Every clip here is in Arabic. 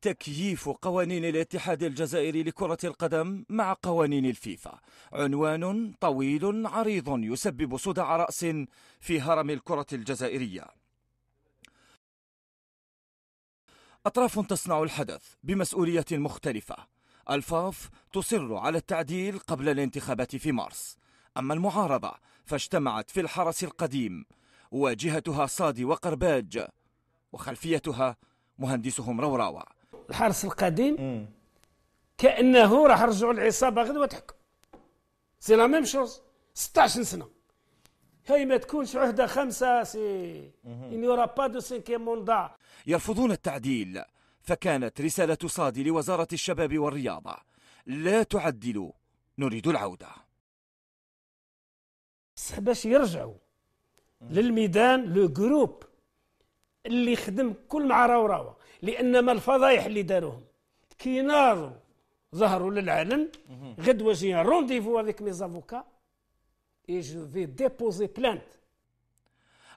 تكييف قوانين الاتحاد الجزائري لكرة القدم مع قوانين الفيفا عنوان طويل عريض يسبب صداع رأس في هرم الكرة الجزائرية أطراف تصنع الحدث بمسؤولية مختلفة الفاف تصر على التعديل قبل الانتخابات في مارس أما المعارضة فاجتمعت في الحرس القديم واجهتها صادي وقرباج وخلفيتها مهندسهم روراوة الحرس القديم كانه راح رجعوا العصابه غدوه تحكم سي لا ميم شوز 16 سنه هاي ما تكونش عهده خمسه سي ان يورا با دو سينكيم موندا يرفضون التعديل فكانت رساله صادي لوزاره الشباب والرياضه لا تعدلوا نريد العوده بصح باش يرجعوا للميدان لو جروب اللي خدم كل مع راوراوه لانما الفضايح اللي داروهم كي ناضوا ظهروا للعلن غدوه جي رونديفو افيك مي زافوكا اي جو في ديبوزي بلانت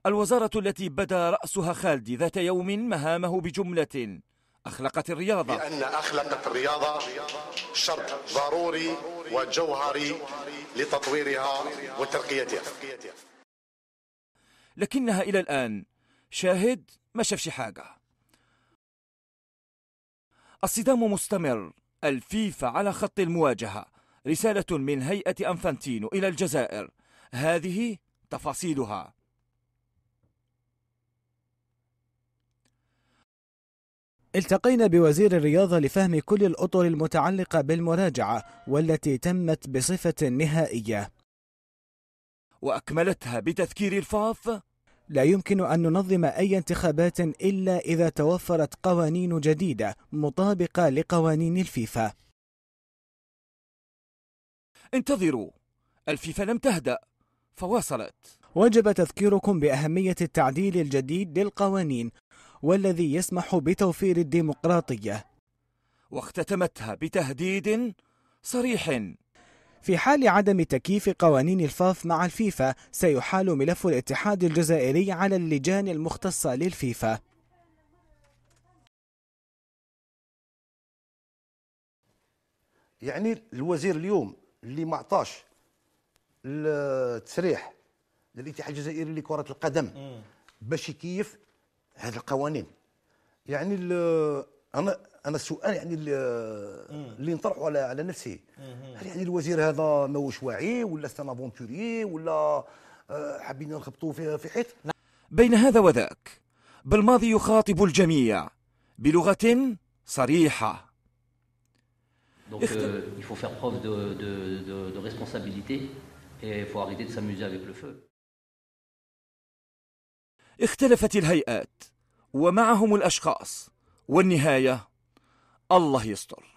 الوزارة التي بدا رأسها خالدي ذات يوم مهامه بجملة أخلقت الرياضة لأن أخلقت الرياضة شرط ضروري وجوهري لتطويرها وترقيتها لكنها إلى الآن شاهد ما شافش حاجة الصدام مستمر الفيفا على خط المواجهة رسالة من هيئة أنفانتينو إلى الجزائر هذه تفاصيلها التقينا بوزير الرياضة لفهم كل الأطر المتعلقة بالمراجعة والتي تمت بصفة نهائية وأكملتها بتذكير الفاف لا يمكن أن ننظم أي انتخابات إلا إذا توفرت قوانين جديدة مطابقة لقوانين الفيفا انتظروا الفيفا لم تهدأ فواصلت وجب تذكيركم بأهمية التعديل الجديد للقوانين والذي يسمح بتوفير الديمقراطية واختتمتها بتهديد صريح في حال عدم تكييف قوانين الفاف مع الفيفا سيحال ملف الاتحاد الجزائري على اللجان المختصة للفيفا يعني الوزير اليوم اللي ما التسريح للاتحاد الجزائري لكرة القدم باش يكيف هذه القوانين يعني انا انا السؤال يعني اللي نطرحه على على نفسي هل يعني الوزير هذا ماهوش واعي ولا سان افونتوري ولا آه، حابين نخبطوا في في حيط بين هذا وذاك بالماضي يخاطب الجميع بلغه صريحه Donc euh, il faut faire preuve de, de, de, de responsabilité et il faut arrêter de s'amuser avec le feu. اختلفت الهيئات ومعهم الاشخاص والنهايه Allah يستر